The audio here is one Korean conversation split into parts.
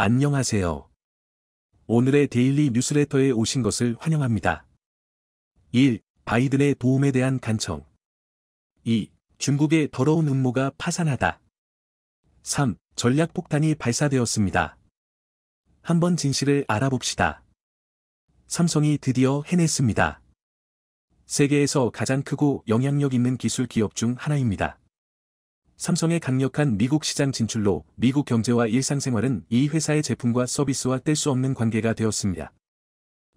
안녕하세요. 오늘의 데일리 뉴스레터에 오신 것을 환영합니다. 1. 바이든의 도움에 대한 간청 2. 중국의 더러운 음모가 파산하다 3. 전략폭탄이 발사되었습니다. 한번 진실을 알아봅시다. 삼성이 드디어 해냈습니다. 세계에서 가장 크고 영향력 있는 기술 기업 중 하나입니다. 삼성의 강력한 미국 시장 진출로 미국 경제와 일상생활은 이 회사의 제품과 서비스와 뗄 수 없는 관계가 되었습니다.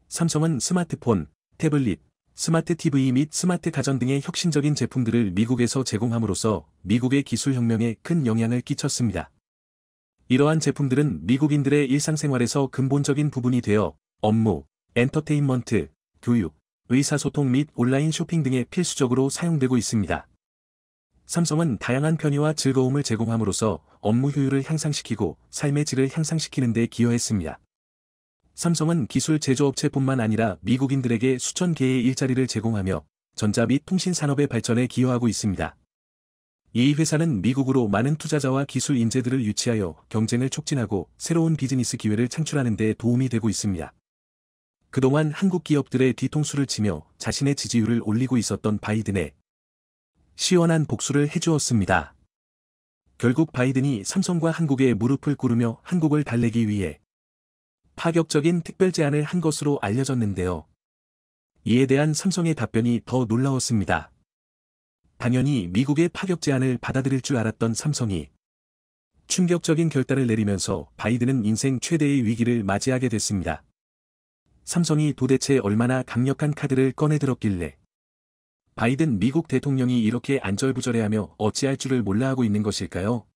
삼성은 스마트폰, 태블릿, 스마트 TV 및 스마트 가전 등의 혁신적인 제품들을 미국에서 제공함으로써 미국의 기술 혁명에 큰 영향을 끼쳤습니다. 이러한 제품들은 미국인들의 일상생활에서 근본적인 부분이 되어 업무, 엔터테인먼트, 교육, 의사소통 및 온라인 쇼핑 등에 필수적으로 사용되고 있습니다. 삼성은 다양한 편의와 즐거움을 제공함으로써 업무 효율을 향상시키고 삶의 질을 향상시키는 데 기여했습니다. 삼성은 기술 제조업체뿐만 아니라 미국인들에게 수천 개의 일자리를 제공하며 전자 및 통신 산업의 발전에 기여하고 있습니다. 이 회사는 미국으로 많은 투자자와 기술 인재들을 유치하여 경쟁을 촉진하고 새로운 비즈니스 기회를 창출하는 데 도움이 되고 있습니다. 그동안 한국 기업들의 뒤통수를 치며 자신의 지지율을 올리고 있었던 바이든의 시원한 복수를 해주었습니다. 결국 바이든이 삼성과 한국에 무릎을 꿇으며 한국을 달래기 위해 파격적인 특별 제안을 한 것으로 알려졌는데요. 이에 대한 삼성의 답변이 더 놀라웠습니다. 당연히 미국의 파격 제안을 받아들일 줄 알았던 삼성이 충격적인 결단을 내리면서 바이든은 인생 최대의 위기를 맞이하게 됐습니다. 삼성이 도대체 얼마나 강력한 카드를 꺼내들었길래 바이든 미국 대통령이 이렇게 안절부절해하며 어찌할 줄을 몰라 하고 있는 것일까요?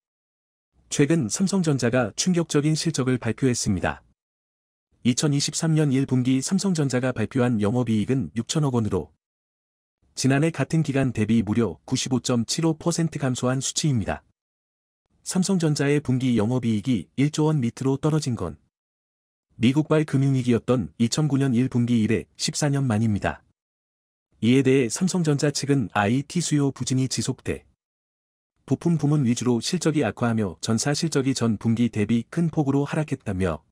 최근 삼성전자가 충격적인 실적을 발표했습니다. 2023년 1분기 삼성전자가 발표한 영업이익은 6천억 원으로 지난해 같은 기간 대비 무려 95.75% 감소한 수치입니다. 삼성전자의 분기 영업이익이 1조 원 밑으로 떨어진 건 미국발 금융위기였던 2009년 1분기 이래 14년 만입니다. 이에 대해 삼성전자 측은 IT 수요 부진이 지속돼 부품 부문 위주로 실적이 악화하며 전사 실적이 전 분기 대비 큰 폭으로 하락했다며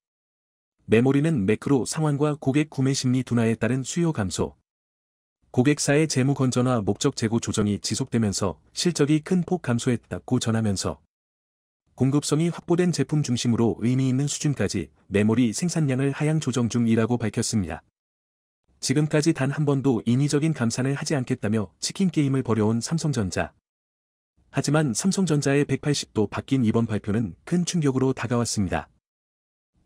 메모리는 매크로 상황과 고객 구매 심리 둔화에 따른 수요 감소, 고객사의 재무 건전화 목적 재고 조정이 지속되면서 실적이 큰 폭 감소했다고 전하면서 공급성이 확보된 제품 중심으로 의미 있는 수준까지 메모리 생산량을 하향 조정 중이라고 밝혔습니다. 지금까지 단 한 번도 인위적인 감산을 하지 않겠다며 치킨게임을 벌여온 삼성전자. 하지만 삼성전자의 180도 바뀐 이번 발표는 큰 충격으로 다가왔습니다.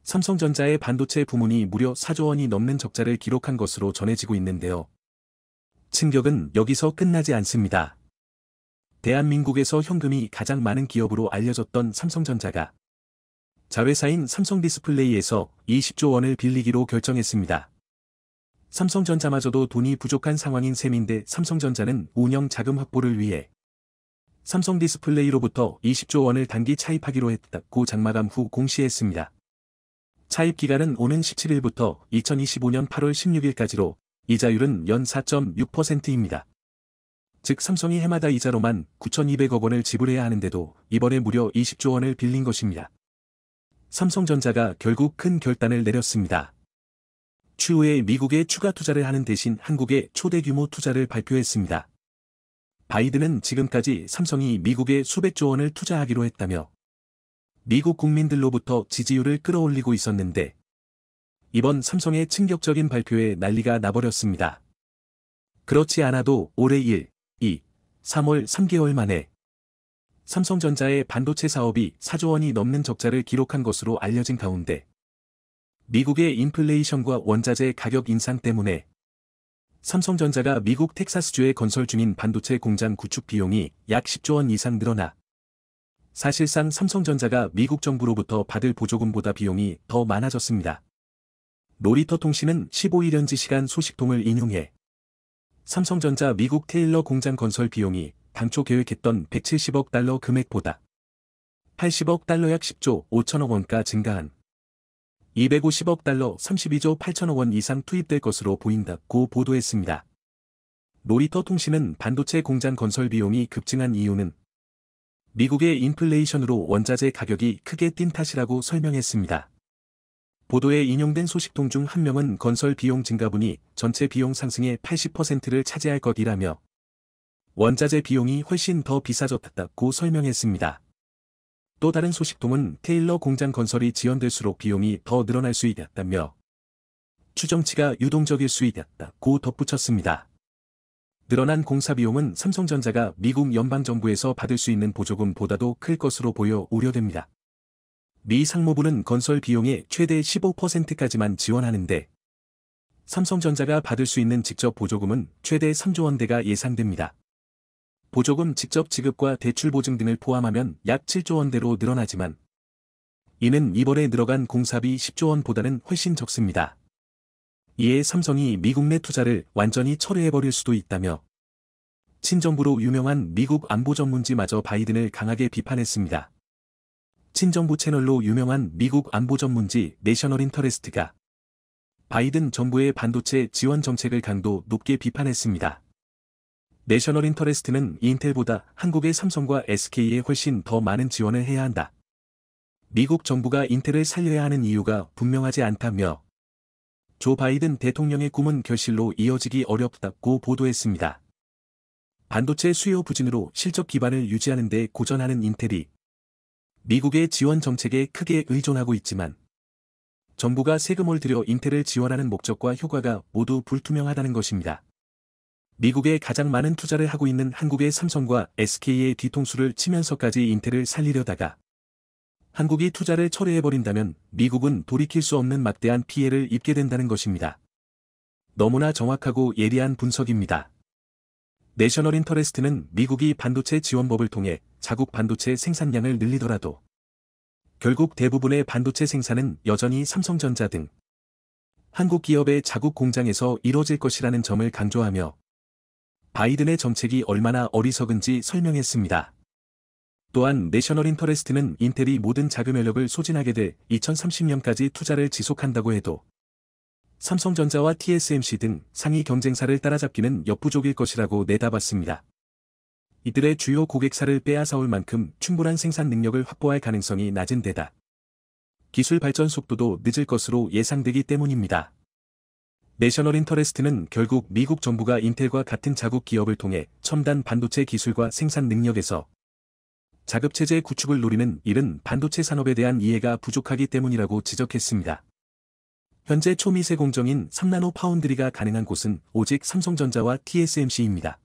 삼성전자의 반도체 부문이 무려 4조 원이 넘는 적자를 기록한 것으로 전해지고 있는데요. 충격은 여기서 끝나지 않습니다. 대한민국에서 현금이 가장 많은 기업으로 알려졌던 삼성전자가 자회사인 삼성디스플레이에서 20조 원을 빌리기로 결정했습니다. 삼성전자마저도 돈이 부족한 상황인 셈인데 삼성전자는 운영 자금 확보를 위해 삼성 디스플레이로부터 20조 원을 단기 차입하기로 했다고 장마감 후 공시했습니다. 차입 기간은 오는 17일부터 2025년 8월 16일까지로 이자율은 연 4.6%입니다. 즉 삼성이 해마다 이자로만 9,200억 원을 지불해야 하는데도 이번에 무려 20조 원을 빌린 것입니다. 삼성전자가 결국 큰 결단을 내렸습니다. 추후에 미국에 추가 투자를 하는 대신 한국에 초대 규모 투자를 발표했습니다. 바이든은 지금까지 삼성이 미국에 수백조 원을 투자하기로 했다며 미국 국민들로부터 지지율을 끌어올리고 있었는데 이번 삼성의 충격적인 발표에 난리가 나버렸습니다. 그렇지 않아도 올해 1, 2, 3월 3개월 만에 삼성전자의 반도체 사업이 4조 원이 넘는 적자를 기록한 것으로 알려진 가운데 미국의 인플레이션과 원자재 가격 인상 때문에 삼성전자가 미국 텍사스주에 건설 중인 반도체 공장 구축 비용이 약 10조 원 이상 늘어나 사실상 삼성전자가 미국 정부로부터 받을 보조금보다 비용이 더 많아졌습니다. 로리터 통신은 15일 현지 시간 소식통을 인용해 삼성전자 미국 테일러 공장 건설 비용이 당초 계획했던 170억 달러 금액보다 80억 달러 약 10조 5천억 원가 증가한 250억 달러 32조 8천억 원 이상 투입될 것으로 보인다고 보도했습니다. 로이터 통신은 반도체 공장 건설 비용이 급증한 이유는 미국의 인플레이션으로 원자재 가격이 크게 뛴 탓이라고 설명했습니다. 보도에 인용된 소식통 중 한 명은 건설 비용 증가분이 전체 비용 상승의 80%를 차지할 것이라며 원자재 비용이 훨씬 더 비싸졌다고 설명했습니다. 또 다른 소식통은 테일러 공장 건설이 지연될수록 비용이 더 늘어날 수 있다며 추정치가 유동적일 수 있다고 덧붙였습니다. 늘어난 공사 비용은 삼성전자가 미국 연방정부에서 받을 수 있는 보조금보다도 클 것으로 보여 우려됩니다. 미 상무부는 건설 비용의 최대 15%까지만 지원하는데 삼성전자가 받을 수 있는 직접 보조금은 최대 3조 원대가 예상됩니다. 보조금 직접 지급과 대출 보증 등을 포함하면 약 7조 원대로 늘어나지만 이는 이번에 늘어간 공사비 10조 원보다는 훨씬 적습니다. 이에 삼성이 미국 내 투자를 완전히 철회해버릴 수도 있다며 친정부로 유명한 미국 안보 전문지마저 바이든을 강하게 비판했습니다. 친정부 채널로 유명한 미국 안보 전문지 내셔널 인터레스트가 바이든 정부의 반도체 지원 정책을 강도 높게 비판했습니다. 내셔널 인터레스트는 인텔보다 한국의 삼성과 SK에 훨씬 더 많은 지원을 해야 한다. 미국 정부가 인텔을 살려야 하는 이유가 분명하지 않다며 조 바이든 대통령의 꿈은 결실로 이어지기 어렵다고 보도했습니다. 반도체 수요 부진으로 실적 기반을 유지하는 데 고전하는 인텔이 미국의 지원 정책에 크게 의존하고 있지만 정부가 세금을 들여 인텔을 지원하는 목적과 효과가 모두 불투명하다는 것입니다. 미국에 가장 많은 투자를 하고 있는 한국의 삼성과 SK의 뒤통수를 치면서까지 인텔을 살리려다가 한국이 투자를 철회해버린다면 미국은 돌이킬 수 없는 막대한 피해를 입게 된다는 것입니다. 너무나 정확하고 예리한 분석입니다. 내셔널 인터레스트는 미국이 반도체 지원법을 통해 자국 반도체 생산량을 늘리더라도 결국 대부분의 반도체 생산은 여전히 삼성전자 등 한국 기업의 자국 공장에서 이뤄질 것이라는 점을 강조하며 바이든의 정책이 얼마나 어리석은지 설명했습니다. 또한 내셔널 인터레스트는 인텔이 모든 자금 여력을 소진하게 돼 2030년까지 투자를 지속한다고 해도 삼성전자와 TSMC 등 상위 경쟁사를 따라잡기는 역부족일 것이라고 내다봤습니다. 이들의 주요 고객사를 빼앗아올 만큼 충분한 생산 능력을 확보할 가능성이 낮은 데다 기술 발전 속도도 늦을 것으로 예상되기 때문입니다. 내셔널 인터레스트는 결국 미국 정부가 인텔과 같은 자국 기업을 통해 첨단 반도체 기술과 생산 능력에서 자급체제 구축을 노리는 일은 반도체 산업에 대한 이해가 부족하기 때문이라고 지적했습니다. 현재 초미세 공정인 3나노 파운드리가 가능한 곳은 오직 삼성전자와 TSMC입니다.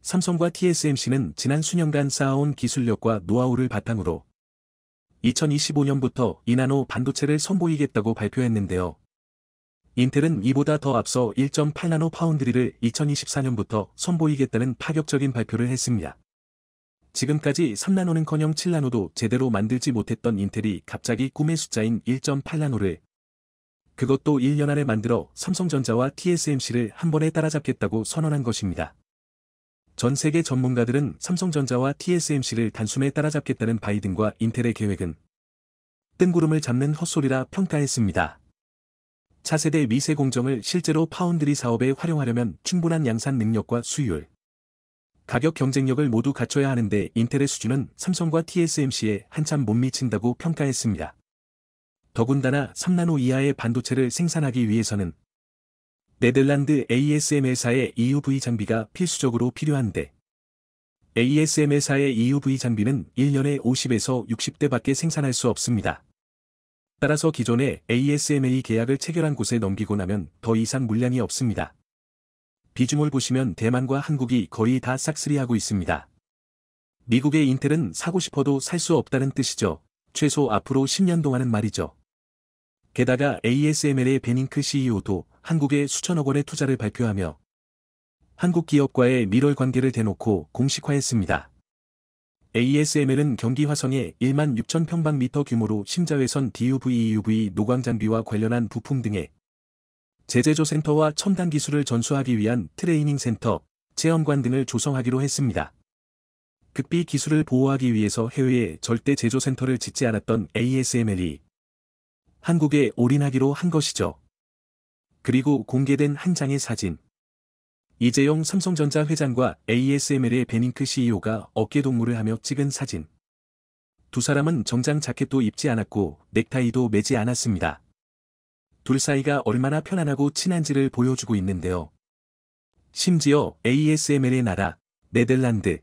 삼성과 TSMC는 지난 수년간 쌓아온 기술력과 노하우를 바탕으로 2025년부터 2나노 반도체를 선보이겠다고 발표했는데요. 인텔은 이보다 더 앞서 1.8나노 파운드리를 2024년부터 선보이겠다는 파격적인 발표를 했습니다. 지금까지 3나노는커녕 7나노도 제대로 만들지 못했던 인텔이 갑자기 꿈의 숫자인 1.8나노를 그것도 1년 안에 만들어 삼성전자와 TSMC를 한 번에 따라잡겠다고 선언한 것입니다. 전 세계 전문가들은 삼성전자와 TSMC를 단숨에 따라잡겠다는 바이든과 인텔의 계획은 뜬구름을 잡는 헛소리라 평가했습니다. 차세대 미세 공정을 실제로 파운드리 사업에 활용하려면 충분한 양산 능력과 수율, 가격 경쟁력을 모두 갖춰야 하는데 인텔의 수준은 삼성과 TSMC에 한참 못 미친다고 평가했습니다. 더군다나 3나노 이하의 반도체를 생산하기 위해서는 네덜란드 ASM 회사의 EUV 장비가 필수적으로 필요한데 ASM 회사의 EUV 장비는 1년에 50에서 60대밖에 생산할 수 없습니다. 따라서 기존의 ASMA 계약을 체결한 곳에 넘기고 나면 더 이상 물량이 없습니다. 비중을 보시면 대만과 한국이 거의 다 싹쓸이하고 있습니다. 미국의 인텔은 사고 싶어도 살 수 없다는 뜻이죠. 최소 앞으로 10년 동안은 말이죠. 게다가 ASML의 베닝크 CEO도 한국에 수천억 원의 투자를 발표하며 한국 기업과의 밀월 관계를 대놓고 공식화했습니다. ASML은 경기 화성에 1만 6천 평방미터 규모로 심자외선 DUV, EUV 노광 장비와 관련한 부품 등의 제재조 센터와 첨단 기술을 전수하기 위한 트레이닝 센터, 체험관 등을 조성하기로 했습니다. 극비 기술을 보호하기 위해서 해외에 절대 제조 센터를 짓지 않았던 ASML이 한국에 올인하기로 한 것이죠. 그리고 공개된 한 장의 사진. 이재용 삼성전자 회장과 ASML의 베닝크 CEO가 어깨동무를 하며 찍은 사진. 두 사람은 정장 자켓도 입지 않았고 넥타이도 매지 않았습니다. 둘 사이가 얼마나 편안하고 친한지를 보여주고 있는데요. 심지어 ASML의 나라, 네덜란드.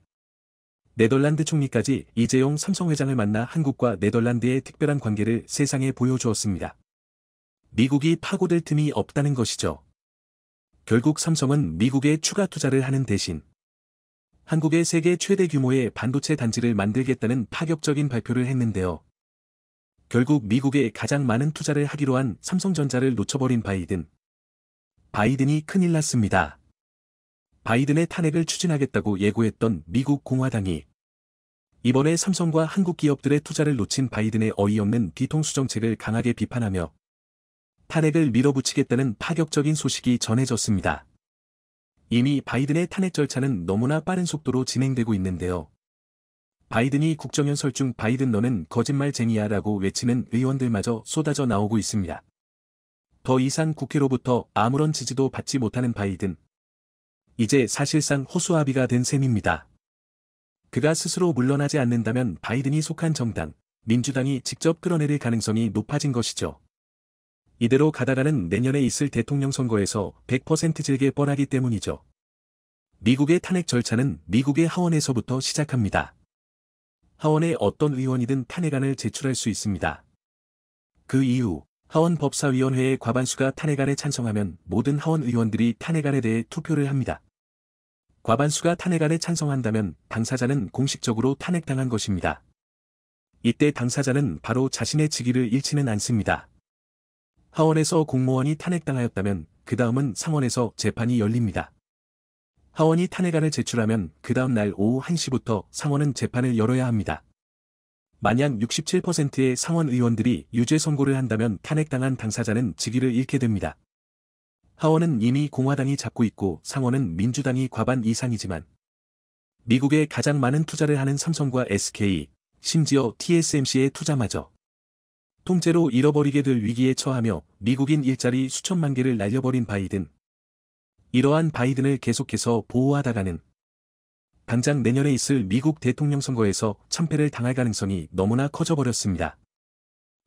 네덜란드 총리까지 이재용 삼성 회장을 만나 한국과 네덜란드의 특별한 관계를 세상에 보여주었습니다. 미국이 파고들 틈이 없다는 것이죠. 결국 삼성은 미국에 추가 투자를 하는 대신 한국의 세계 최대 규모의 반도체 단지를 만들겠다는 파격적인 발표를 했는데요. 결국 미국에 가장 많은 투자를 하기로 한 삼성전자를 놓쳐버린 바이든. 바이든이 큰일 났습니다. 바이든의 탄핵을 추진하겠다고 예고했던 미국 공화당이 이번에 삼성과 한국 기업들의 투자를 놓친 바이든의 어이없는 뒤통수 정책을 강하게 비판하며 탄핵을 밀어붙이겠다는 파격적인 소식이 전해졌습니다. 이미 바이든의 탄핵 절차는 너무나 빠른 속도로 진행되고 있는데요. 바이든이 국정연설 중 바이든 너는 거짓말쟁이야 라고 외치는 의원들마저 쏟아져 나오고 있습니다. 더 이상 국회로부터 아무런 지지도 받지 못하는 바이든. 이제 사실상 호수아비가 된 셈입니다. 그가 스스로 물러나지 않는다면 바이든이 속한 정당, 민주당이 직접 끌어내릴 가능성이 높아진 것이죠. 이대로 가다가는 내년에 있을 대통령 선거에서 100% 즐길 뻔하기 때문이죠. 미국의 탄핵 절차는 미국의 하원에서부터 시작합니다. 하원의 어떤 의원이든 탄핵안을 제출할 수 있습니다. 그 이후 하원 법사위원회의 과반수가 탄핵안에 찬성하면 모든 하원 의원들이 탄핵안에 대해 투표를 합니다. 과반수가 탄핵안에 찬성한다면 당사자는 공식적으로 탄핵당한 것입니다. 이때 당사자는 바로 자신의 직위를 잃지는 않습니다. 하원에서 공무원이 탄핵당하였다면 그 다음은 상원에서 재판이 열립니다. 하원이 탄핵안을 제출하면 그 다음 날 오후 1시부터 상원은 재판을 열어야 합니다. 만약 67%의 상원 의원들이 유죄 선고를 한다면 탄핵당한 당사자는 직위를 잃게 됩니다. 하원은 이미 공화당이 잡고 있고 상원은 민주당이 과반 이상이지만 미국에 가장 많은 투자를 하는 삼성과 SK, 심지어 TSMC의 투자마저 통째로 잃어버리게 될 위기에 처하며 미국인 일자리 수천만 개를 날려버린 바이든. 이러한 바이든을 계속해서 보호하다가는 당장 내년에 있을 미국 대통령 선거에서 참패를 당할 가능성이 너무나 커져버렸습니다.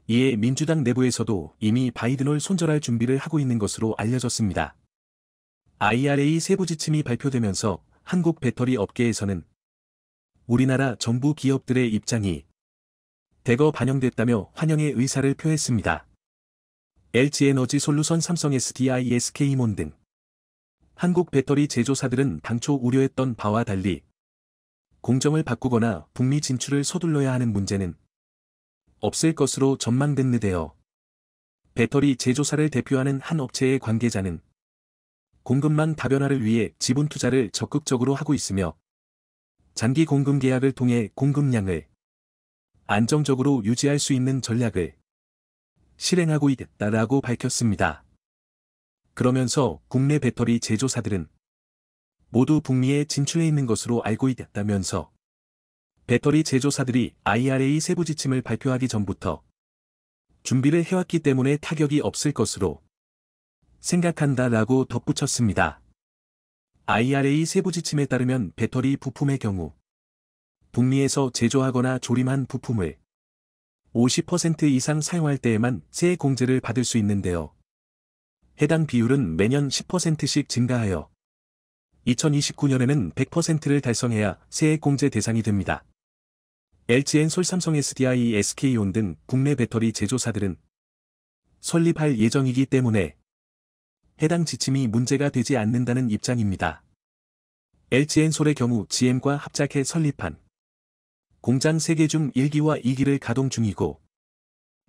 이에 민주당 내부에서도 이미 바이든을 손절할 준비를 하고 있는 것으로 알려졌습니다. IRA 세부 지침이 발표되면서 한국 배터리 업계에서는 우리나라 정부 기업들의 입장이 대거 반영됐다며 환영의 의사를 표했습니다. LG에너지 솔루션 삼성 SDI SK몬 등 한국 배터리 제조사들은 당초 우려했던 바와 달리 공정을 바꾸거나 북미 진출을 서둘러야 하는 문제는 없을 것으로 전망됐는데요. 배터리 제조사를 대표하는 한 업체의 관계자는 공급망 다변화를 위해 지분 투자를 적극적으로 하고 있으며 장기 공급 계약을 통해 공급량을 안정적으로 유지할 수 있는 전략을 실행하고 있다라고 밝혔습니다. 그러면서 국내 배터리 제조사들은 모두 북미에 진출해 있는 것으로 알고 있다면서 배터리 제조사들이 IRA 세부 지침을 발표하기 전부터 준비를 해왔기 때문에 타격이 없을 것으로 생각한다라고 덧붙였습니다. IRA 세부 지침에 따르면 배터리 부품의 경우 북미에서 제조하거나 조림한 부품을 50% 이상 사용할 때에만 세액 공제를 받을 수 있는데요. 해당 비율은 매년 10%씩 증가하여 2029년에는 100%를 달성해야 세액 공제 대상이 됩니다. LGN 솔 삼성 SDI SK온 등 국내 배터리 제조사들은 설립할 예정이기 때문에 해당 지침이 문제가 되지 않는다는 입장입니다. LGN 솔의 경우 GM과 합작해 설립한 공장 3개 중 1기와 2기를 가동 중이고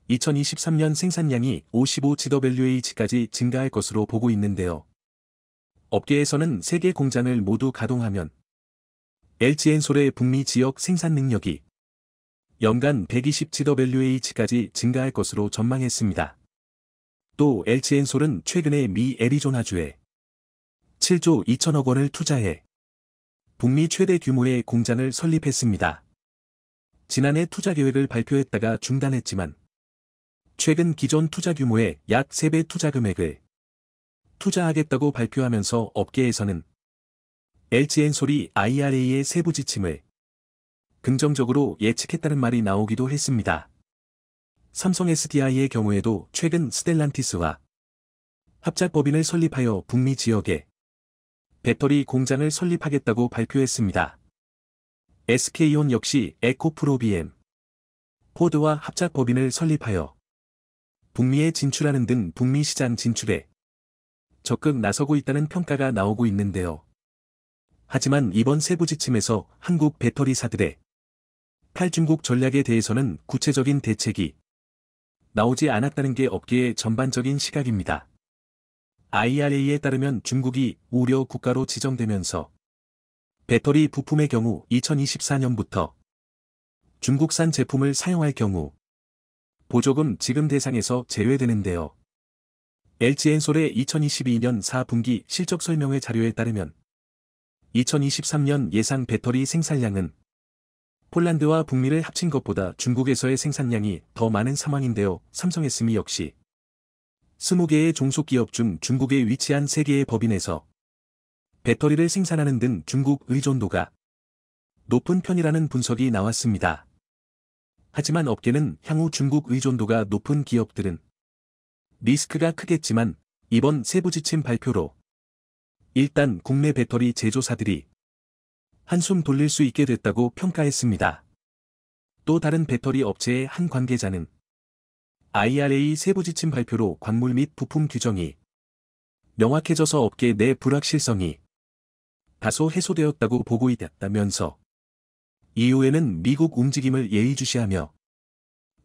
2023년 생산량이 55GWh까지 증가할 것으로 보고 있는데요. 업계에서는 3개 공장을 모두 가동하면 LG엔솔의 북미 지역 생산 능력이 연간 120GWh까지 증가할 것으로 전망했습니다. 또 LG엔솔은 최근에 미 애리조나주에 7조 2천억 원을 투자해 북미 최대 규모의 공장을 설립했습니다. 지난해 투자 계획을 발표했다가 중단했지만 최근 기존 투자 규모의 약 3배 투자 금액을 투자하겠다고 발표하면서 업계에서는 LG엔솔이 IRA의 세부 지침을 긍정적으로 예측했다는 말이 나오기도 했습니다. 삼성 SDI의 경우에도 최근 스텔란티스와 합작법인을 설립하여 북미 지역에 배터리 공장을 설립하겠다고 발표했습니다. SK온 역시 에코프로비엠, 포드와 합작 법인을 설립하여 북미에 진출하는 등 북미 시장 진출에 적극 나서고 있다는 평가가 나오고 있는데요. 하지만 이번 세부 지침에서 한국 배터리사들의 탈중국 전략에 대해서는 구체적인 대책이 나오지 않았다는 게 업계의 전반적인 시각입니다. IRA에 따르면 중국이 우려 국가로 지정되면서 배터리 부품의 경우 2024년부터 중국산 제품을 사용할 경우 보조금 지급 대상에서 제외되는데요. LG엔솔의 2022년 4분기 실적 설명회 자료에 따르면 2023년 예상 배터리 생산량은 폴란드와 북미를 합친 것보다 중국에서의 생산량이 더 많은 상황인데요. 삼성 SM이 역시 20개의 종속기업 중 중국에 위치한 3개의 법인에서 배터리를 생산하는 등 중국 의존도가 높은 편이라는 분석이 나왔습니다. 하지만 업계는 향후 중국 의존도가 높은 기업들은 리스크가 크겠지만 이번 세부 지침 발표로 일단 국내 배터리 제조사들이 한숨 돌릴 수 있게 됐다고 평가했습니다. 또 다른 배터리 업체의 한 관계자는 IRA 세부 지침 발표로 광물 및 부품 규정이 명확해져서 업계 내 불확실성이 다소 해소되었다고 보고 있다면서 이후에는 미국 움직임을 예의주시하며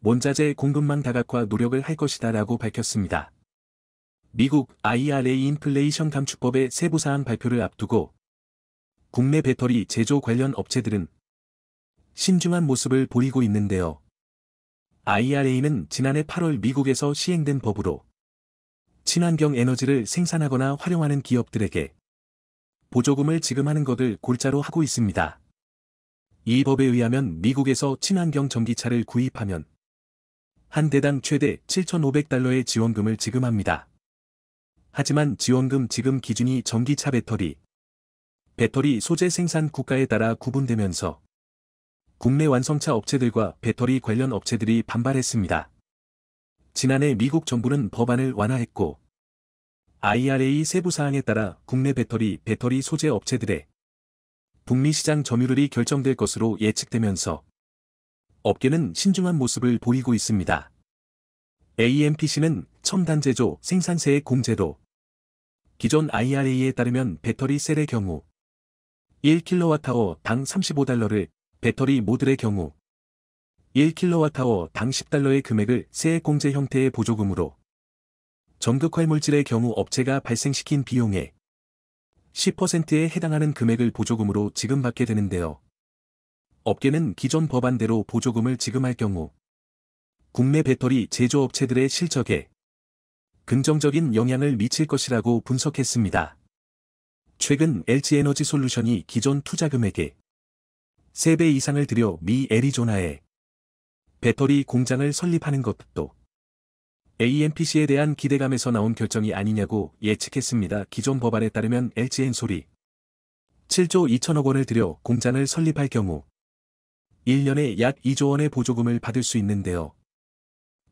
원자재 공급망 다각화 노력을 할 것이다 라고 밝혔습니다. 미국 IRA 인플레이션 감축법의 세부사항 발표를 앞두고 국내 배터리 제조 관련 업체들은 신중한 모습을 보이고 있는데요. IRA는 지난해 8월 미국에서 시행된 법으로 친환경 에너지를 생산하거나 활용하는 기업들에게 보조금을 지급하는 것을 골자로 하고 있습니다. 이 법에 의하면 미국에서 친환경 전기차를 구입하면 한 대당 최대 7,500달러의 지원금을 지급합니다. 하지만 지원금 지급 기준이 전기차 배터리, 배터리 소재 생산 국가에 따라 구분되면서 국내 완성차 업체들과 배터리 관련 업체들이 반발했습니다. 지난해 미국 정부는 법안을 완화했고 IRA 세부사항에 따라 국내 배터리, 배터리 소재 업체들의 북미 시장 점유율이 결정될 것으로 예측되면서 업계는 신중한 모습을 보이고 있습니다. AMPC는 첨단 제조 생산세의 공제도 기존 IRA에 따르면 배터리 셀의 경우 1kWh당 35달러를 배터리 모듈의 경우 1kWh당 10달러의 금액을 세액 공제 형태의 보조금으로 전극활 물질의 경우 업체가 발생시킨 비용의 10%에 해당하는 금액을 보조금으로 지급받게 되는데요. 업계는 기존 법안대로 보조금을 지급할 경우 국내 배터리 제조업체들의 실적에 긍정적인 영향을 미칠 것이라고 분석했습니다. 최근 LG에너지 솔루션이 기존 투자 금액에 3배 이상을 들여 미 애리조나에 배터리 공장을 설립하는 것도 AMPC에 대한 기대감에서 나온 결정이 아니냐고 예측했습니다. 기존 법안에 따르면 LGN 소리 7조 2천억 원을 들여 공장을 설립할 경우 1년에 약 2조 원의 보조금을 받을 수 있는데요.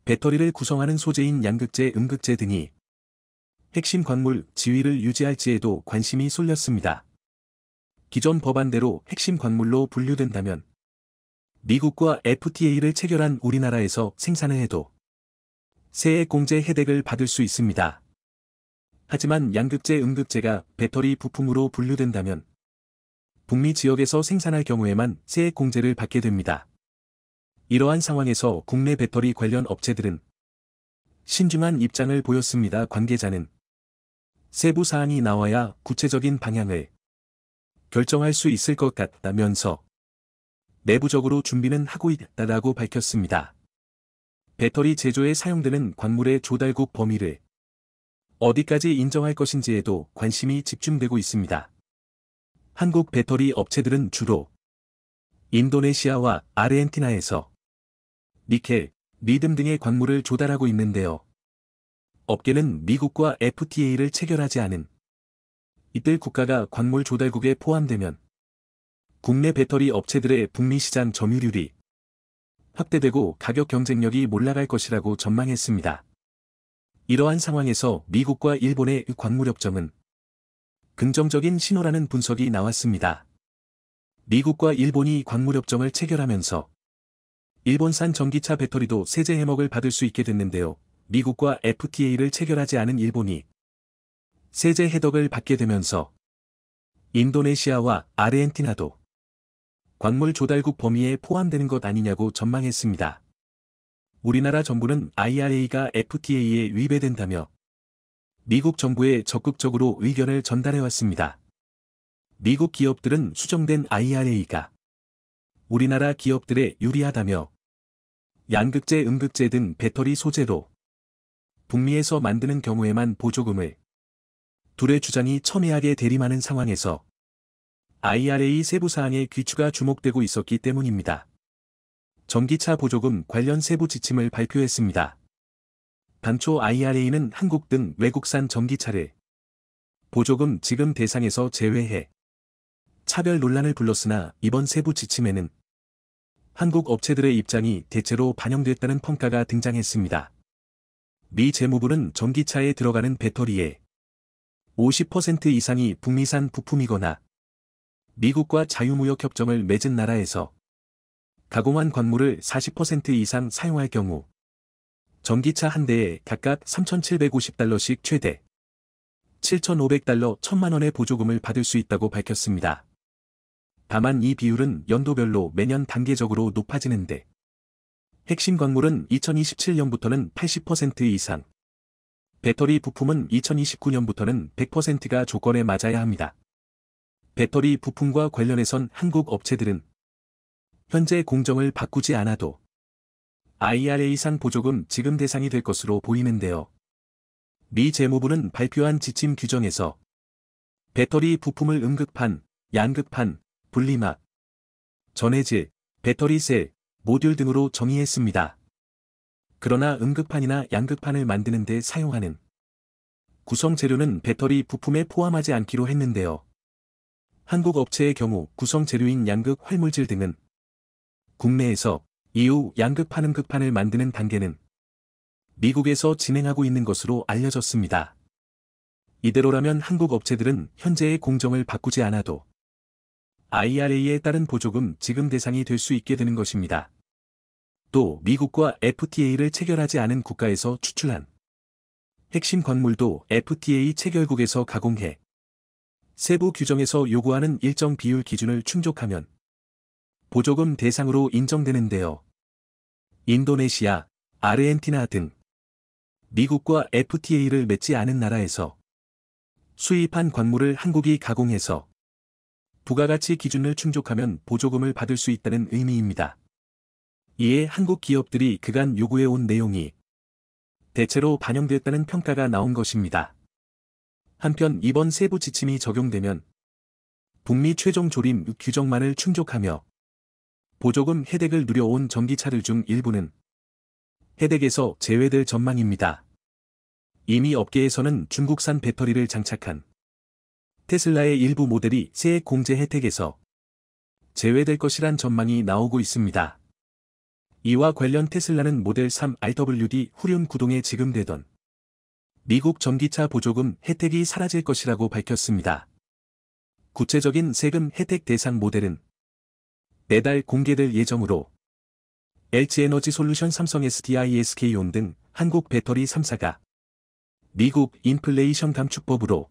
배터리를 구성하는 소재인 양극재, 음극재 등이 핵심 광물 지위를 유지할지에도 관심이 쏠렸습니다. 기존 법안대로 핵심 광물로 분류된다면 미국과 FTA를 체결한 우리나라에서 생산을 해도 세액공제 혜택을 받을 수 있습니다. 하지만 양극재 음극재가 배터리 부품으로 분류된다면 북미 지역에서 생산할 경우에만 세액공제를 받게 됩니다. 이러한 상황에서 국내 배터리 관련 업체들은 신중한 입장을 보였습니다. 관계자는 세부 사항이 나와야 구체적인 방향을 결정할 수 있을 것 같다면서 내부적으로 준비는 하고 있다라고 밝혔습니다. 배터리 제조에 사용되는 광물의 조달국 범위를 어디까지 인정할 것인지에도 관심이 집중되고 있습니다. 한국 배터리 업체들은 주로 인도네시아와 아르헨티나에서 니켈, 리듬 등의 광물을 조달하고 있는데요. 업계는 미국과 FTA를 체결하지 않은 이들 국가가 광물 조달국에 포함되면 국내 배터리 업체들의 북미 시장 점유율이 확대되고 가격 경쟁력이 몰라갈 것이라고 전망했습니다. 이러한 상황에서 미국과 일본의 광무력정은 긍정적인 신호라는 분석이 나왔습니다. 미국과 일본이 광무력정을 체결하면서 일본산 전기차 배터리도 세제 해먹을 받을 수 있게 됐는데요. 미국과 FTA를 체결하지 않은 일본이 세제 해덕을 받게 되면서 인도네시아와 아르헨티나도 광물 조달국 범위에 포함되는 것 아니냐고 전망했습니다. 우리나라 정부는 IRA가 FTA에 위배된다며 미국 정부에 적극적으로 의견을 전달해왔습니다. 미국 기업들은 수정된 IRA가 우리나라 기업들에 유리하다며 양극재, 음극재 등 배터리 소재로 북미에서 만드는 경우에만 보조금을 둘의 주장이 첨예하게 대립하는 상황에서 IRA 세부 사항의 귀추가 주목되고 있었기 때문입니다. 전기차 보조금 관련 세부 지침을 발표했습니다. 당초 IRA는 한국 등 외국산 전기차를 보조금 지금 대상에서 제외해 차별 논란을 불렀으나 이번 세부 지침에는 한국 업체들의 입장이 대체로 반영됐다는 평가가 등장했습니다. 미 재무부는 전기차에 들어가는 배터리에 50% 이상이 북미산 부품이거나 미국과 자유무역협정을 맺은 나라에서 가공한 광물을 40% 이상 사용할 경우 전기차 한 대에 각각 3,750달러씩 최대 7,500달러 1,000만원의 보조금을 받을 수 있다고 밝혔습니다. 다만 이 비율은 연도별로 매년 단계적으로 높아지는데 핵심 광물은 2027년부터는 80% 이상 배터리 부품은 2029년부터는 100%가 조건에 맞아야 합니다. 배터리 부품과 관련해선 한국 업체들은 현재 공정을 바꾸지 않아도 IRA상 보조금 지금 대상이 될 것으로 보이는데요. 미 재무부는 발표한 지침 규정에서 배터리 부품을 음극판, 양극판, 분리막, 전해질, 배터리 셀, 모듈 등으로 정의했습니다. 그러나 음극판이나 양극판을 만드는 데 사용하는 구성재료는 배터리 부품에 포함하지 않기로 했는데요. 한국 업체의 경우 구성 재료인 양극 활물질 등은 국내에서 이후 양극 파는극판을 만드는 단계는 미국에서 진행하고 있는 것으로 알려졌습니다. 이대로라면 한국 업체들은 현재의 공정을 바꾸지 않아도 IRA에 따른 보조금 지급 대상이 될 수 있게 되는 것입니다. 또 미국과 FTA를 체결하지 않은 국가에서 추출한 핵심 건물도 FTA 체결국에서 가공해 세부 규정에서 요구하는 일정 비율 기준을 충족하면 보조금 대상으로 인정되는데요. 인도네시아, 아르헨티나 등 미국과 FTA를 맺지 않은 나라에서 수입한 광물을 한국이 가공해서 부가가치 기준을 충족하면 보조금을 받을 수 있다는 의미입니다. 이에 한국 기업들이 그간 요구해온 내용이 대체로 반영됐다는 평가가 나온 것입니다. 한편 이번 세부 지침이 적용되면 북미 최종 조립 규정만을 충족하며 보조금 혜택을 누려온 전기차들 중 일부는 혜택에서 제외될 전망입니다. 이미 업계에서는 중국산 배터리를 장착한 테슬라의 일부 모델이 세액 공제 혜택에서 제외될 것이란 전망이 나오고 있습니다. 이와 관련 테슬라는 모델 3 RWD 후륜 구동에 지금 되던 미국 전기차 보조금 혜택이 사라질 것이라고 밝혔습니다. 구체적인 세금 혜택 대상 모델은 매달 공개될 예정으로 LG에너지 솔루션 삼성 SDI SK온 등 한국 배터리 3사가 미국 인플레이션 감축법으로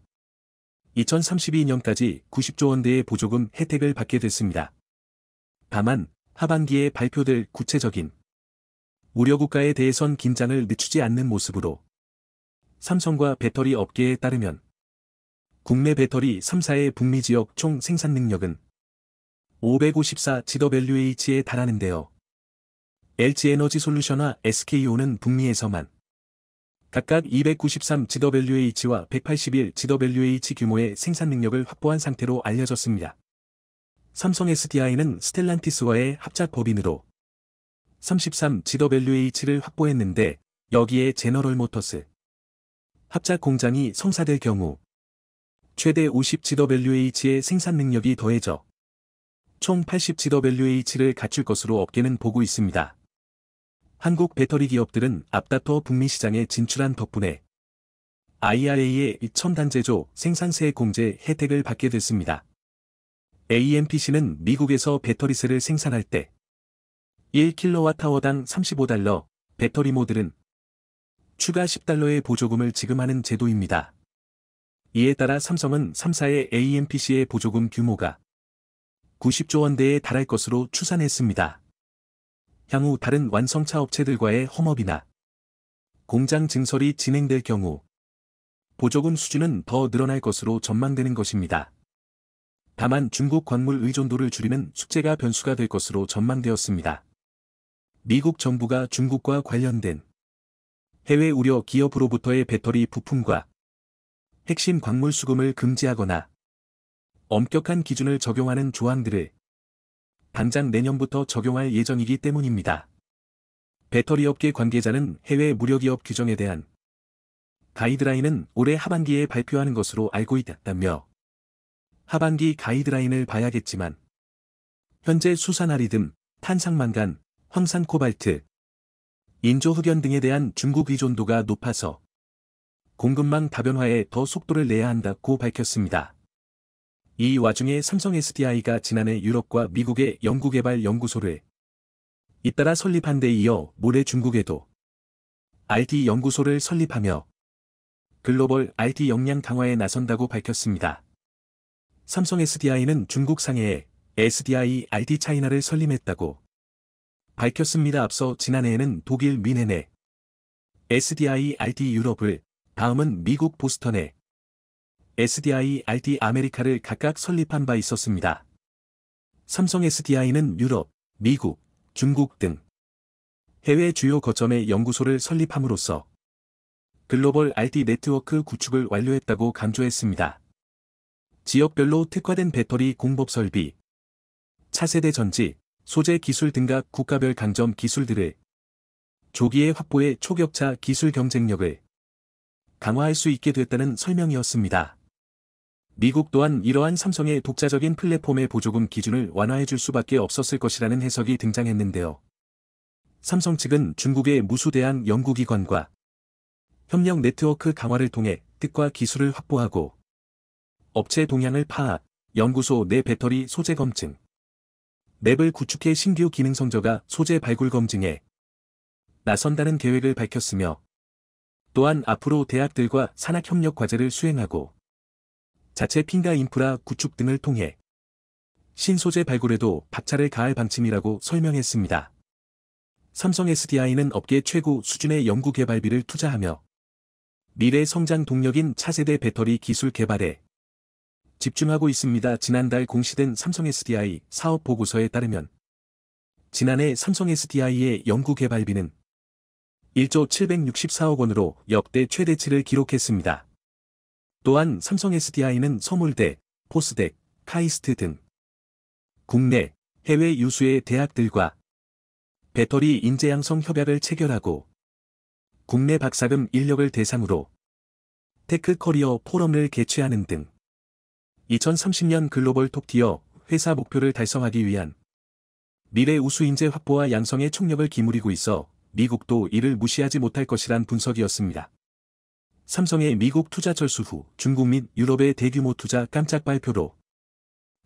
2032년까지 90조 원대의 보조금 혜택을 받게 됐습니다. 다만 하반기에 발표될 구체적인 우려국가에 대해선 긴장을 늦추지 않는 모습으로 삼성과 배터리 업계에 따르면 국내 배터리 3사의 북미 지역 총 생산 능력은 554 지더밸류H에 달하는데요. LG에너지 솔루션과 s k o 는 북미에서만 각각 293 GWH와 181 GWH 규모의 생산 능력을 확보한 상태로 알려졌습니다. 삼성 SDI는 스텔란티스와의 합작 법인으로 33 GWH를 확보했는데 여기에 제너럴 모터스, 합작 공장이 성사될 경우 최대 50GWh의 생산 능력이 더해져 총 80GWh를 갖출 것으로 업계는 보고 있습니다. 한국 배터리 기업들은 앞다퉈 북미 시장에 진출한 덕분에 IRA의 첨단 제조 생산세 공제 혜택을 받게 됐습니다. AMPC는 미국에서 배터리셀를 생산할 때 1kWh당 35달러, 배터리 모델은 추가 10달러의 보조금을 지급하는 제도입니다. 이에 따라 삼성은 3사의 AMPC의 보조금 규모가 90조 원대에 달할 것으로 추산했습니다. 향후 다른 완성차 업체들과의 험업이나 공장 증설이 진행될 경우 보조금 수준은 더 늘어날 것으로 전망되는 것입니다. 다만 중국 광물 의존도를 줄이는 숙제가 변수가 될 것으로 전망되었습니다. 미국 정부가 중국과 관련된 해외 우려 기업으로부터의 배터리 부품과 핵심 광물 수금을 금지하거나 엄격한 기준을 적용하는 조항들을 당장 내년부터 적용할 예정이기 때문입니다. 배터리 업계 관계자는 해외 무력기업 규정에 대한 가이드라인은 올해 하반기에 발표하는 것으로 알고 있다며 하반기 가이드라인을 봐야겠지만 현재 수산아리듬, 탄상만간 황산코발트, 인조흡연 등에 대한 중국 의존도가 높아서 공급망 다변화에 더 속도를 내야 한다고 밝혔습니다. 이 와중에 삼성 SDI가 지난해 유럽과 미국의 연구개발 연구소를 잇따라 설립한 데 이어 모레 중국에도 r t 연구소를 설립하며 글로벌 r t 역량 강화에 나선다고 밝혔습니다. 삼성 SDI는 중국 상해에 SDI r t 차이나를 설립했다고 밝혔습니다. 앞서 지난해에는 독일 미네네 SDI RD 유럽을 다음은 미국 보스턴에 SDI RD 아메리카를 각각 설립한 바 있었습니다. 삼성 SDI는 유럽, 미국, 중국 등 해외 주요 거점의 연구소를 설립함으로써 글로벌 RD 네트워크 구축을 완료했다고 강조했습니다. 지역별로 특화된 배터리 공법 설비, 차세대 전지, 소재 기술 등각 국가별 강점 기술들을 조기에 확보해 초격차 기술 경쟁력을 강화할 수 있게 됐다는 설명이었습니다. 미국 또한 이러한 삼성의 독자적인 플랫폼의 보조금 기준을 완화해줄 수밖에 없었을 것이라는 해석이 등장했는데요. 삼성 측은 중국의 무수대한 연구기관과 협력 네트워크 강화를 통해 뜻과 기술을 확보하고 업체 동향을 파악, 연구소 내 배터리 소재 검증, 맵을 구축해 신규 기능 성저가 소재 발굴 검증에 나선다는 계획을 밝혔으며 또한 앞으로 대학들과 산학 협력 과제를 수행하고 자체 핀가 인프라 구축 등을 통해 신소재 발굴에도 박차를 가할 방침이라고 설명했습니다. 삼성 SDI는 업계 최고 수준의 연구개발비를 투자하며 미래 성장 동력인 차세대 배터리 기술 개발에 집중하고 있습니다. 지난달 공시된 삼성 SDI 사업 보고서에 따르면 지난해 삼성 SDI의 연구개발비는 1조 764억 원으로 역대 최대치를 기록했습니다. 또한 삼성 SDI는 서울대, 포스덱 카이스트 등 국내, 해외 유수의 대학들과 배터리 인재양성 협약을 체결하고 국내 박사금 인력을 대상으로 테크 커리어 포럼을 개최하는 등 2030년 글로벌 톱티어 회사 목표를 달성하기 위한 미래 우수 인재 확보와 양성의 총력을 기울이고 있어 미국도 이를 무시하지 못할 것이란 분석이었습니다. 삼성의 미국 투자 철수 후 중국 및 유럽의 대규모 투자 깜짝 발표로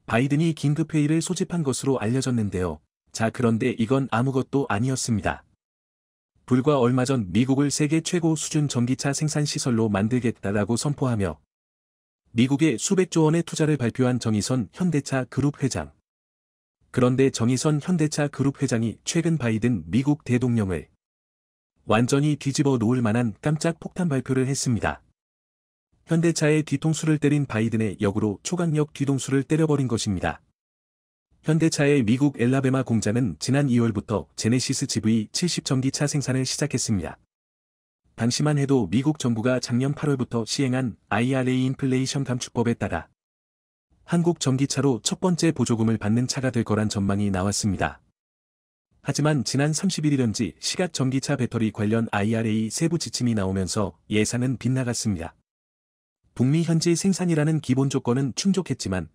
바이든이 긴급 회의를 소집한 것으로 알려졌는데요. 자 그런데 이건 아무것도 아니었습니다. 불과 얼마 전 미국을 세계 최고 수준 전기차 생산 시설로 만들겠다라고 선포하며 미국에 수백조 원의 투자를 발표한 정의선 현대차 그룹 회장. 그런데 정의선 현대차 그룹 회장이 최근 바이든 미국 대통령을 완전히 뒤집어 놓을 만한 깜짝 폭탄 발표를 했습니다. 현대차의 뒤통수를 때린 바이든의 역으로 초강력 뒤통수를 때려버린 것입니다. 현대차의 미국 엘라베마 공장은 지난 2월부터 제네시스 GV 70 전기차 생산을 시작했습니다. 당시만 해도 미국 정부가 작년 8월부터 시행한 IRA 인플레이션 감축법에 따라 한국 전기차로 첫 번째 보조금을 받는 차가 될 거란 전망이 나왔습니다. 하지만 지난 31일엔지 시각 전기차 배터리 관련 IRA 세부 지침이 나오면서 예산은 빗나갔습니다. 북미 현지 생산이라는 기본 조건은 충족했지만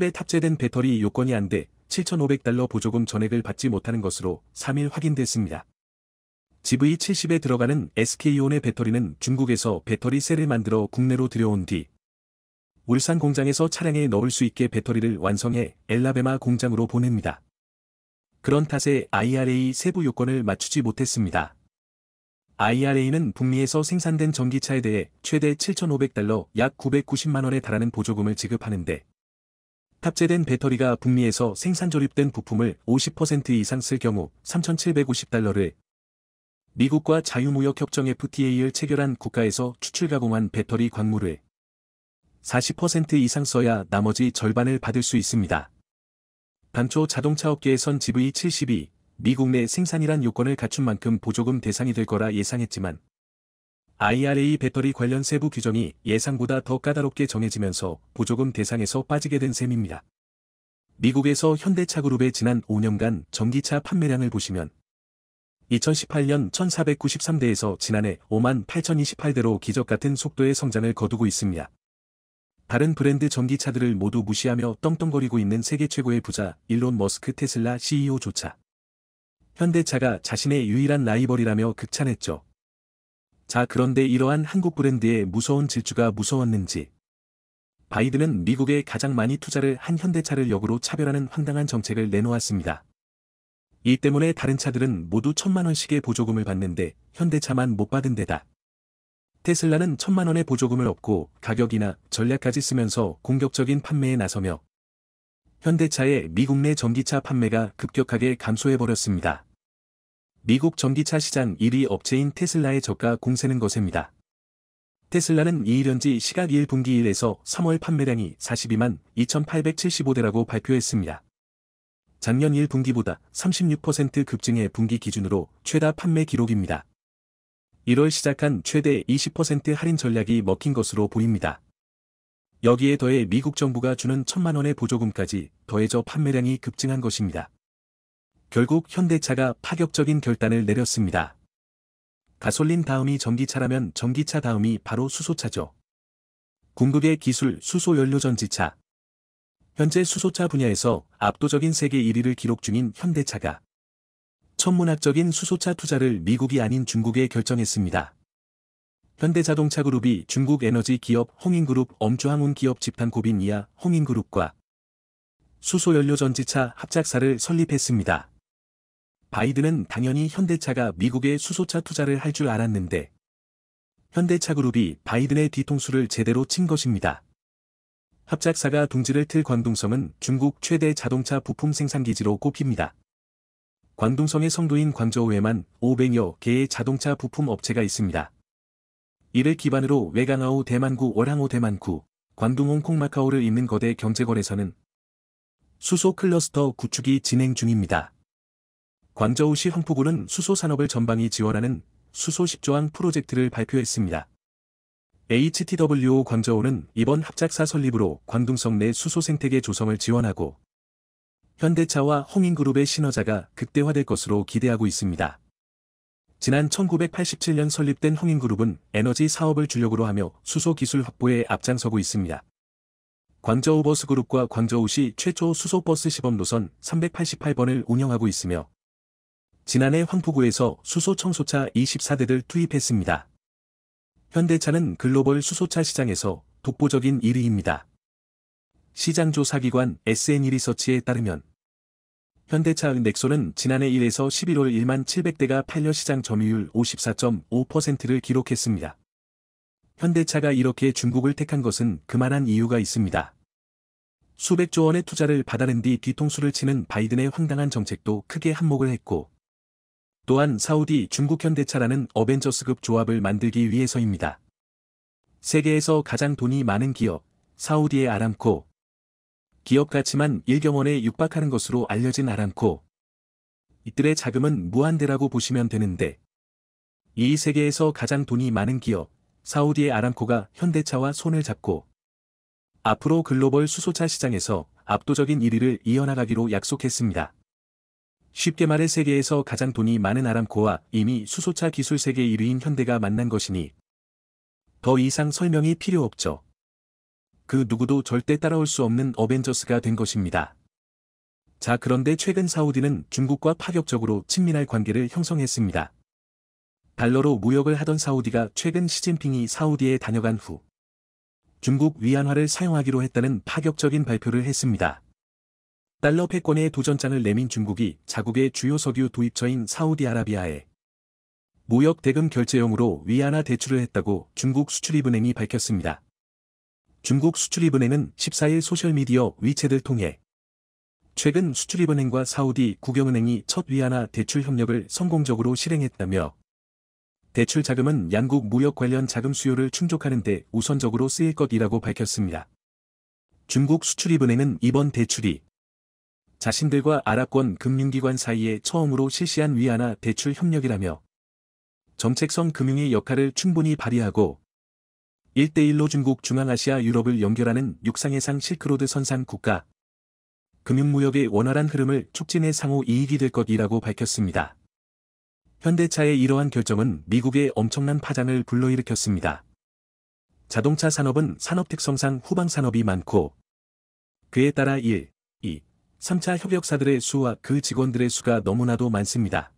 GV70에 탑재된 배터리 요건이 안 돼 7,500달러 보조금 전액을 받지 못하는 것으로 3일 확인됐습니다. GV70에 들어가는 SK온의 배터리는 중국에서 배터리 셀을 만들어 국내로 들여온 뒤 울산 공장에서 차량에 넣을 수 있게 배터리를 완성해 엘라베마 공장으로 보냅니다. 그런 탓에 IRA 세부 요건을 맞추지 못했습니다. IRA는 북미에서 생산된 전기차에 대해 최대 7,500달러 약 990만원에 달하는 보조금을 지급하는데 탑재된 배터리가 북미에서 생산 조립된 부품을 50% 이상 쓸 경우 3,750달러를 미국과 자유무역협정 FTA를 체결한 국가에서 추출 가공한 배터리 광물을 40% 이상 써야 나머지 절반을 받을 수 있습니다. 단초 자동차 업계에선 GV 72, 미국 내 생산이란 요건을 갖춘 만큼 보조금 대상이 될 거라 예상했지만 IRA 배터리 관련 세부 규정이 예상보다 더 까다롭게 정해지면서 보조금 대상에서 빠지게 된 셈입니다. 미국에서 현대차그룹의 지난 5년간 전기차 판매량을 보시면 2018년 1493대에서 지난해 5 8028대로 기적같은 속도의 성장을 거두고 있습니다. 다른 브랜드 전기차들을 모두 무시하며 떵떵거리고 있는 세계 최고의 부자 일론 머스크 테슬라 CEO조차 현대차가 자신의 유일한 라이벌이라며 극찬했죠. 자 그런데 이러한 한국 브랜드의 무서운 질주가 무서웠는지 바이든은 미국에 가장 많이 투자를 한 현대차를 역으로 차별하는 황당한 정책을 내놓았습니다. 이 때문에 다른 차들은 모두 천만원씩의 보조금을 받는데 현대차만 못 받은 데다. 테슬라는 천만원의 보조금을 얻고 가격이나 전략까지 쓰면서 공격적인 판매에 나서며 현대차의 미국 내 전기차 판매가 급격하게 감소해버렸습니다. 미국 전기차 시장 1위 업체인 테슬라의 저가 공세는 것입니다. 테슬라는 2일연지 시각 1분기 1에서 3월 판매량이 42만 2875대라고 발표했습니다. 작년 1분기보다 36% 급증해 분기 기준으로 최다 판매 기록입니다. 1월 시작한 최대 20% 할인 전략이 먹힌 것으로 보입니다. 여기에 더해 미국 정부가 주는 천만 원의 보조금까지 더해져 판매량이 급증한 것입니다. 결국 현대차가 파격적인 결단을 내렸습니다. 가솔린 다음이 전기차라면 전기차 다음이 바로 수소차죠. 궁극의 기술 수소연료전지차. 현재 수소차 분야에서 압도적인 세계 1위를 기록 중인 현대차가 천문학적인 수소차 투자를 미국이 아닌 중국에 결정했습니다. 현대자동차 그룹이 중국 에너지 기업 홍인그룹 엄주항운 기업 집단 고빈 이아 홍인그룹과 수소연료 전지차 합작사를 설립했습니다. 바이든은 당연히 현대차가 미국에 수소차 투자를 할 줄 알았는데 현대차 그룹이 바이든의 뒤통수를 제대로 친 것입니다. 합작사가 둥지를 틀 관동성은 중국 최대 자동차 부품 생산기지로 꼽힙니다. 관동성의 성도인 광저우에만 500여 개의 자동차 부품 업체가 있습니다. 이를 기반으로 외강아우 대만구 월항호 대만구, 관동 홍콩 마카오를 잇는 거대 경제거래선은 수소 클러스터 구축이 진행 중입니다. 광저우시 황포구는 수소산업을 전방위 지원하는 수소 10조항 프로젝트를 발표했습니다. HTWO 광저우는 이번 합작사 설립으로 광둥성 내 수소 생태계 조성을 지원하고 현대차와 홍인그룹의 신화자가 극대화될 것으로 기대하고 있습니다. 지난 1987년 설립된 홍인그룹은 에너지 사업을 주력으로 하며 수소 기술 확보에 앞장서고 있습니다. 광저우 버스그룹과 광저우시 최초 수소 버스 시범 노선 388번을 운영하고 있으며 지난해 황포구에서 수소 청소차 24대를 투입했습니다. 현대차는 글로벌 수소차 시장에서 독보적인 1위입니다. 시장조사기관 SN리서치에 따르면 현대차 넥소는 지난해 1에서 11월 1만 700대가 팔려 시장 점유율 54.5%를 기록했습니다. 현대차가 이렇게 중국을 택한 것은 그만한 이유가 있습니다. 수백조 원의 투자를 받아낸 뒤 뒤통수를 치는 바이든의 황당한 정책도 크게 한몫을 했고 또한 사우디 중국현대차라는 어벤져스급 조합을 만들기 위해서입니다. 세계에서 가장 돈이 많은 기업, 사우디의 아람코. 기업 가치만 일경원에 육박하는 것으로 알려진 아람코. 이들의 자금은 무한대라고 보시면 되는데, 이 세계에서 가장 돈이 많은 기업, 사우디의 아람코가 현대차와 손을 잡고, 앞으로 글로벌 수소차 시장에서 압도적인 1위를 이어나가기로 약속했습니다. 쉽게 말해 세계에서 가장 돈이 많은 아람코와 이미 수소차 기술 세계 1위인 현대가 만난 것이니 더 이상 설명이 필요 없죠. 그 누구도 절대 따라올 수 없는 어벤져스가 된 것입니다. 자 그런데 최근 사우디는 중국과 파격적으로 친밀할 관계를 형성했습니다. 달러로 무역을 하던 사우디가 최근 시진핑이 사우디에 다녀간 후 중국 위안화를 사용하기로 했다는 파격적인 발표를 했습니다. 달러 패권의 도전장을 내민 중국이 자국의 주요 석유 도입처인 사우디아라비아에 무역 대금 결제용으로 위안화 대출을 했다고 중국 수출입은행이 밝혔습니다. 중국 수출입은행은 14일 소셜미디어 위챗을 통해 최근 수출입은행과 사우디 국영은행이 첫 위안화 대출 협력을 성공적으로 실행했다며 대출 자금은 양국 무역 관련 자금 수요를 충족하는 데 우선적으로 쓰일 것이라고 밝혔습니다. 중국 수출입은행은 이번 대출이 자신들과 아랍권 금융기관 사이에 처음으로 실시한 위안화 대출 협력이라며 정책성 금융의 역할을 충분히 발휘하고 1대1로 중국 중앙아시아 유럽을 연결하는 육상해상 실크로드 선상 국가 금융무역의 원활한 흐름을 촉진해 상호 이익이 될 것이라고 밝혔습니다. 현대차의 이러한 결정은 미국의 엄청난 파장을 불러일으켰습니다. 자동차 산업은 산업 특성상 후방 산업이 많고 그에 따라 1, 2, 3차 협력사들의 수와 그 직원들의 수가 너무나도 많습니다.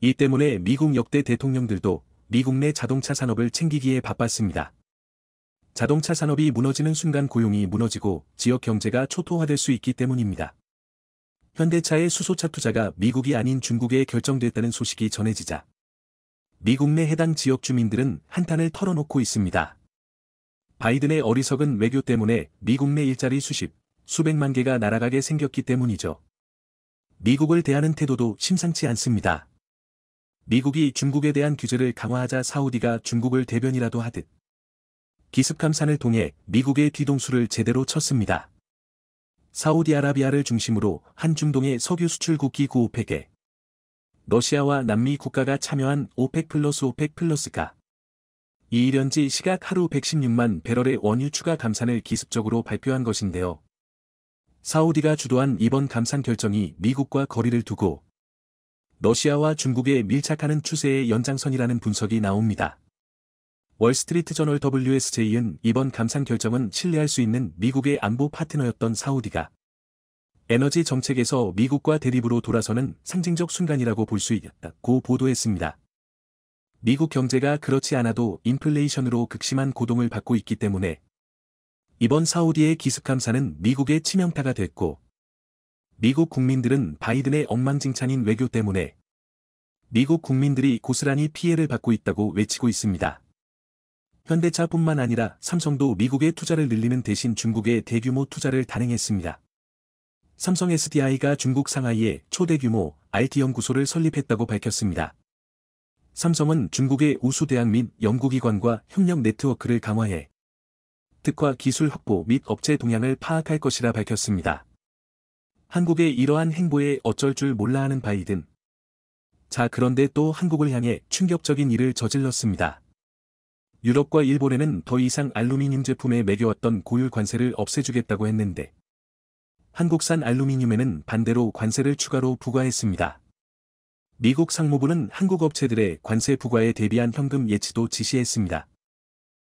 이 때문에 미국 역대 대통령들도 미국 내 자동차 산업을 챙기기에 바빴습니다. 자동차 산업이 무너지는 순간 고용이 무너지고 지역 경제가 초토화될 수 있기 때문입니다. 현대차의 수소차 투자가 미국이 아닌 중국에 결정됐다는 소식이 전해지자 미국 내 해당 지역 주민들은 한탄을 털어놓고 있습니다. 바이든의 어리석은 외교 때문에 미국 내 일자리 수십, 수백만 개가 날아가게 생겼기 때문이죠. 미국을 대하는 태도도 심상치 않습니다. 미국이 중국에 대한 규제를 강화하자 사우디가 중국을 대변이라도 하듯 기습감산을 통해 미국의 뒤동수를 제대로 쳤습니다. 사우디아라비아를 중심으로 한중동의 석유 수출 국기구 오팩에 러시아와 남미 국가가 참여한 오펙 플러스 오펙 플러스가 2일연지 시각 하루 116만 배럴의 원유 추가 감산을 기습적으로 발표한 것인데요. 사우디가 주도한 이번 감산 결정이 미국과 거리를 두고 러시아와 중국에 밀착하는 추세의 연장선이라는 분석이 나옵니다. 월스트리트 저널 WSJ은 이번 감산 결정은 신뢰할 수 있는 미국의 안보 파트너였던 사우디가 에너지 정책에서 미국과 대립으로 돌아서는 상징적 순간이라고 볼 수 있다고 보도했습니다. 미국 경제가 그렇지 않아도 인플레이션으로 극심한 고동을 받고 있기 때문에 이번 사우디의 기습감사는 미국의 치명타가 됐고 미국 국민들은 바이든의 엉망진창인 외교 때문에 미국 국민들이 고스란히 피해를 받고 있다고 외치고 있습니다. 현대차뿐만 아니라 삼성도 미국의 투자를 늘리는 대신 중국의 대규모 투자를 단행했습니다. 삼성 SDI가 중국 상하이에 초대규모 i t 연구소를 설립했다고 밝혔습니다. 삼성은 중국의 우수대학 및 연구기관과 협력 네트워크를 강화해 특화 기술 확보 및 업체 동향을 파악할 것이라 밝혔습니다. 한국의 이러한 행보에 어쩔 줄 몰라 하는 바이든. 자 그런데 또 한국을 향해 충격적인 일을 저질렀습니다. 유럽과 일본에는 더 이상 알루미늄 제품에 매겨왔던 고율 관세를 없애주겠다고 했는데 한국산 알루미늄에는 반대로 관세를 추가로 부과했습니다. 미국 상무부는 한국 업체들의 관세 부과에 대비한 현금 예치도 지시했습니다.